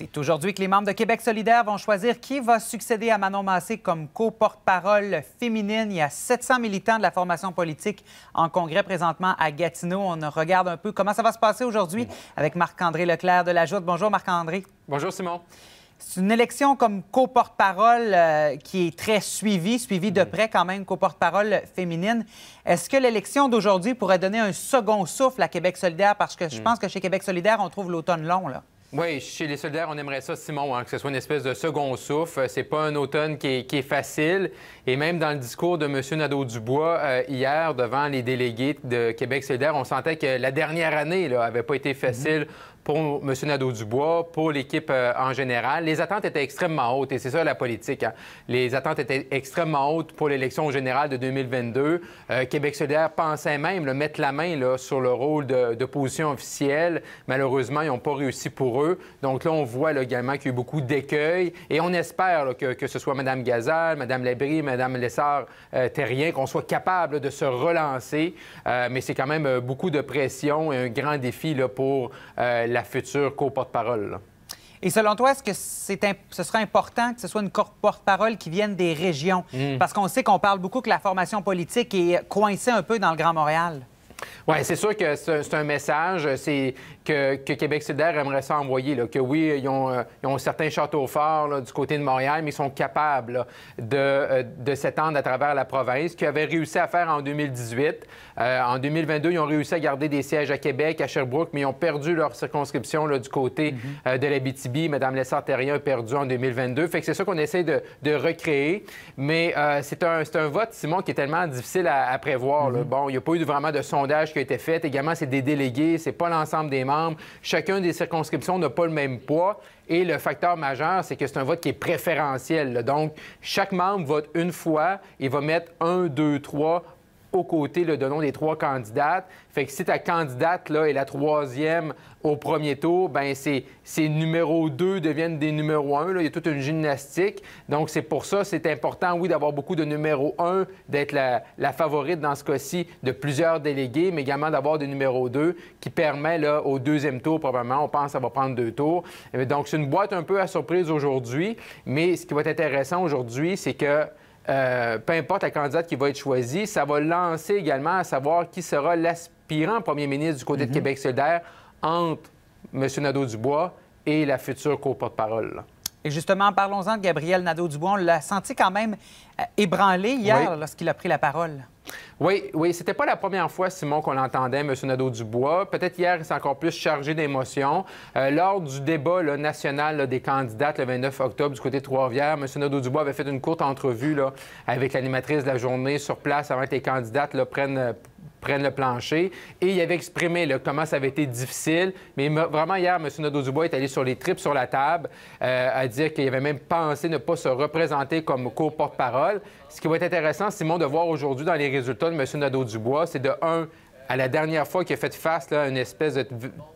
C'est aujourd'hui que les membres de Québec solidaire vont choisir qui va succéder à Manon Massé comme co-porte-parole féminine. Il y a 700 militants de la formation politique en congrès présentement à Gatineau. On regarde un peu comment ça va se passer aujourd'hui avec Marc-André Leclerc de la Joute. Bonjour Marc-André. Bonjour Simon. C'est une élection comme co-porte-parole euh, qui est très suivie, suivie de près quand même, co-porte-parole féminine. Est-ce que l'élection d'aujourd'hui pourrait donner un second souffle à Québec solidaire? Parce que je hmm. pense que chez Québec solidaire, on trouve l'automne long, là. Oui, chez les soldats on aimerait ça, Simon, hein, que ce soit une espèce de second souffle. C'est pas un automne qui est, facile. Et même dans le discours de M. Nadeau-Dubois euh, hier devant les délégués de Québec solidaire, on sentait que la dernière année n'avait pas été facile pour M. Nadeau-Dubois, pour l'équipe euh, en général. Les attentes étaient extrêmement hautes, et c'est ça la politique. Hein. Les attentes étaient extrêmement hautes pour l'élection générale de 2022. Euh, Québec solidaire pensait même le mettre la main là, sur le rôle d'opposition officielle. Malheureusement, ils n'ont pas réussi pour eux. Donc là, on voit également qu'il y a eu beaucoup d'écueils, et on espère que, que, ce soit Mme Gazal, Mme Labrie, Mme Lessard-Terrien, euh, qu'on soit capable de se relancer. mais c'est quand même beaucoup de pression et un grand défi pour la future co-porte-parole. Et selon toi, est-ce que ce serait important que ce soit une porte-parole qui vienne des régions? Hmm. Parce qu'on sait qu'on parle beaucoup que la formation politique est coincée un peu dans le Grand Montréal. Oui, c'est sûr que c'est un message euh, que, que Québec solidaire aimerait s'envoyer. envoyer. que oui, euh, ils ont, certains châteaux forts du côté de Montréal, mais ils sont capables euh, de, s'étendre à travers la province, qu'ils avaient réussi à faire en 2018. en 2022, ils ont réussi à garder des sièges à Québec, à Sherbrooke, mais ils ont perdu leur circonscription du côté mm-hmm. de la BTB. Madame lessart terrien a perdu en 2022. Fait que c'est ça qu'on essaie de, recréer. Mais c'est un, un, vote, Simon, qui est tellement difficile à, prévoir. Mm-hmm. Bon, il a pas eu vraiment de sondage qui a été fait. Également, c'est des délégués, c'est pas l'ensemble des membres. Chacun des circonscriptions n'a pas le même poids. Et le facteur majeur, c'est que c'est un vote qui est préférentiel. Donc, chaque membre vote une fois et va mettre un, deux, trois au côté le de nom des trois candidates. Fait que si ta candidate là, est la troisième au premier tour, ben ces numéros 2 deviennent des numéros 1. Il y a toute une gymnastique. Donc, c'est pour ça, c'est important, oui, d'avoir beaucoup de numéros 1, d'être la, favorite dans ce cas-ci de plusieurs délégués, mais également d'avoir des numéros 2 qui permet là, au deuxième tour, probablement, on pense ça va prendre deux tours. Donc, c'est une boîte un peu à surprise aujourd'hui, mais ce qui va être intéressant aujourd'hui, c'est que euh, peu importe la candidate qui va être choisie, ça va lancer également à savoir qui sera l'aspirant premier ministre du côté de mhm. Québec solidaire entre M. Nadeau-Dubois et la future co-porte-parole. Et justement, parlons-en de Gabriel Nadeau-Dubois. On l'a senti quand même euh, ébranlé hier lorsqu'il a pris la parole. Oui, oui, c'était pas la première fois, Simon, qu'on l'entendait, M. Nadeau-Dubois. Peut-être hier, il s'est encore plus chargé d'émotions. Euh, lors du débat national des candidates le 29 octobre du côté de Trois-Rivières, M. Nadeau-Dubois avait fait une courte entrevue avec l'animatrice de la journée sur place avant que les candidates prennent euh, prennent le plancher. Et il avait exprimé le comment ça avait été difficile. Mais vraiment, hier, M. Nadeau-Dubois est allé sur les tripes sur la table euh, à dire qu'il avait même pensé ne pas se représenter comme co-porte-parole. Ce qui va être intéressant, Simon, de voir aujourd'hui dans les résultats de M. Nadeau-Dubois, c'est de un à la dernière fois qu'il a fait face à une espèce de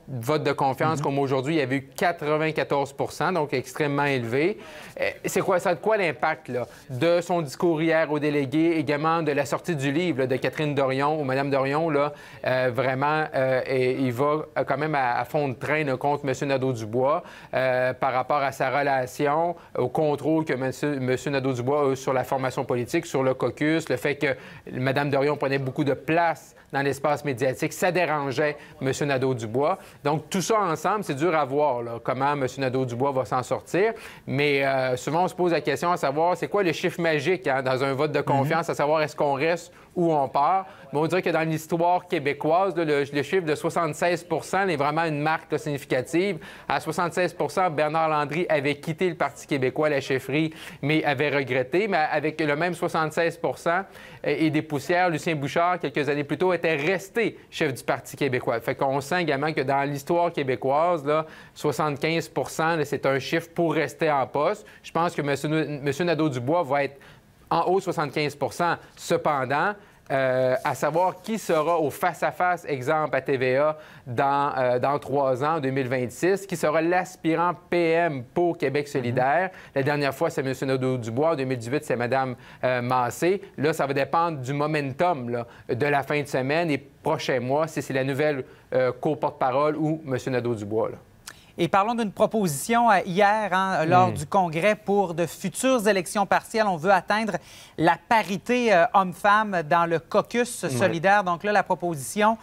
vote de confiance, mm-hmm. comme aujourd'hui, il y avait eu 94 donc extrêmement élevé. Euh, c'est quoi ça de quoi l'impact de son discours hier aux délégués, également de la sortie du livre de Catherine Dorion ou Mme Dorion, là, euh, vraiment, euh, et il va quand même à, fond de train contre M. Nadeau-Dubois par rapport à sa relation, au contrôle que M. Nadeau-Dubois a eu sur la formation politique, sur le caucus, le fait que Madame Dorion prenait beaucoup de place dans l'espace ça dérangeait M. Nadeau-Dubois. Donc, tout ça ensemble, c'est dur à voir, comment M. Nadeau-Dubois va s'en sortir. Mais euh, souvent, on se pose la question à savoir, c'est quoi le chiffre magique hein, dans un vote de confiance, mhm. à savoir est-ce qu'on reste on part. on dirait que dans l'histoire québécoise, le, chiffre de 76 est vraiment une marque significative. À 76 Bernard Landry avait quitté le Parti québécois, la chefferie, mais avait regretté. Mais avec le même 76 et des poussières, Lucien Bouchard, quelques années plus tôt, était resté chef du Parti québécois. Fait qu'on sent également que dans l'histoire québécoise, 75 c'est un chiffre pour rester en poste. Je pense que M. Nadeau-Dubois va être en haut 75 Cependant, euh, à savoir qui sera au face-à-face, exemple, à TVA dans, trois euh, dans trois ans, 2026, qui sera l'aspirant PM pour Québec solidaire. La dernière fois, c'est M. Nadeau-Dubois. En 2018, c'est Mme euh, Massé. Là, ça va dépendre du momentum de la fin de semaine et prochain mois, si c'est la nouvelle co-porte-parole ou M. Nadeau-Dubois. Et parlons d'une proposition euh, hier hein, euh, lors hmm. du Congrès pour de futures élections partielles. On veut atteindre la parité euh, homme-femme dans le caucus solidaire. Donc là, la proposition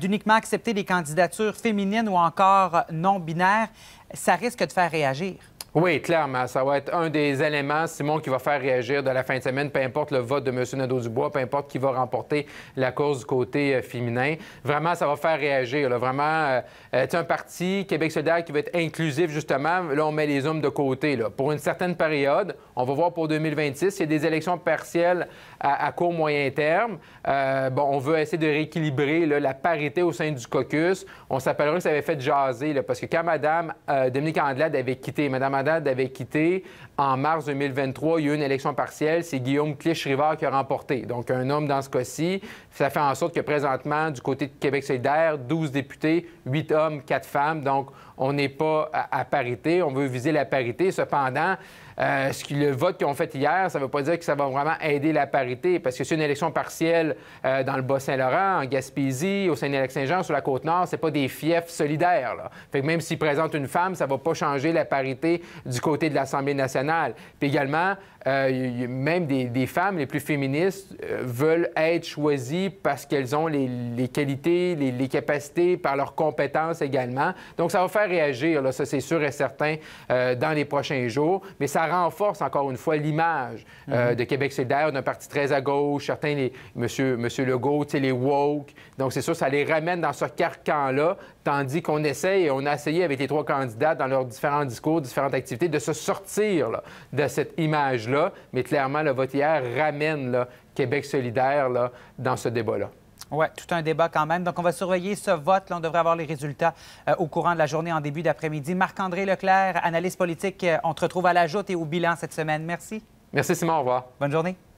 d'uniquement accepter des candidatures féminines ou encore non binaires, ça risque de faire réagir. Oui, clairement. Ça va être un des éléments, Simon, qui va faire réagir de la fin de semaine, peu importe le vote de M. Nadeau-Dubois, peu importe qui va remporter la course du côté euh, féminin. Vraiment, ça va faire réagir. Là. Vraiment, euh, euh un parti, Québec solidaire, qui va être inclusif, justement. Là, on met les hommes de côté. Là. Pour une certaine période, on va voir pour 2026, il y a des élections partielles à, court, moyen terme. Euh, bon, on veut essayer de rééquilibrer la parité au sein du caucus. On s'appellerait que ça avait fait jaser, parce que quand Mme Dominique Andelade avait quitté, Mme avait quitté en mars 2023, il y a eu une élection partielle, c'est Guillaume Clich-Rivard qui a remporté. Donc, un homme dans ce cas-ci, ça fait en sorte que présentement, du côté de Québec solidaire, 12 députés, 8 hommes, 4 femmes. Donc, on n'est pas à, parité, on veut viser la parité. Cependant, euh, ce qui, le vote qu'ils ont fait hier, ça ne veut pas dire que ça va vraiment aider la parité, parce que c'est une élection partielle euh, dans le Bas-Saint-Laurent, en Gaspésie, au saint saint jean sur la Côte-Nord, c'est pas des fiefs solidaires. même s'ils présentent une femme, ça ne va pas changer la parité du côté de l'Assemblée nationale. Puis également, euh, même des, femmes les plus féministes veulent être choisies parce qu'elles ont les, qualités, les, les capacités, par leurs compétences également. Donc, ça va faire réagir, là, ça c'est sûr et certain, euh, dans les prochains jours, mais ça renforce encore une fois l'image euh, mhm. de Québec solidaire, d'un parti très à gauche, certains, les, monsieur, monsieur Legault, les woke. Donc c'est sûr, ça les ramène dans ce carcan-là, tandis qu'on essaye, et on a essayé avec les trois candidats dans leurs différents discours, différentes activités, de se sortir de cette image-là. Mais clairement, le vote hier ramène Québec solidaire là, dans ce débat-là. Oui, tout un débat quand même. Donc, on va surveiller ce vote. on devrait avoir les résultats euh, au courant de la journée en début d'après-midi. Marc-André Leclerc, analyste politique, euh, on te retrouve à la joute et au bilan cette semaine. Merci. Merci, Simon. Au revoir. Bonne journée.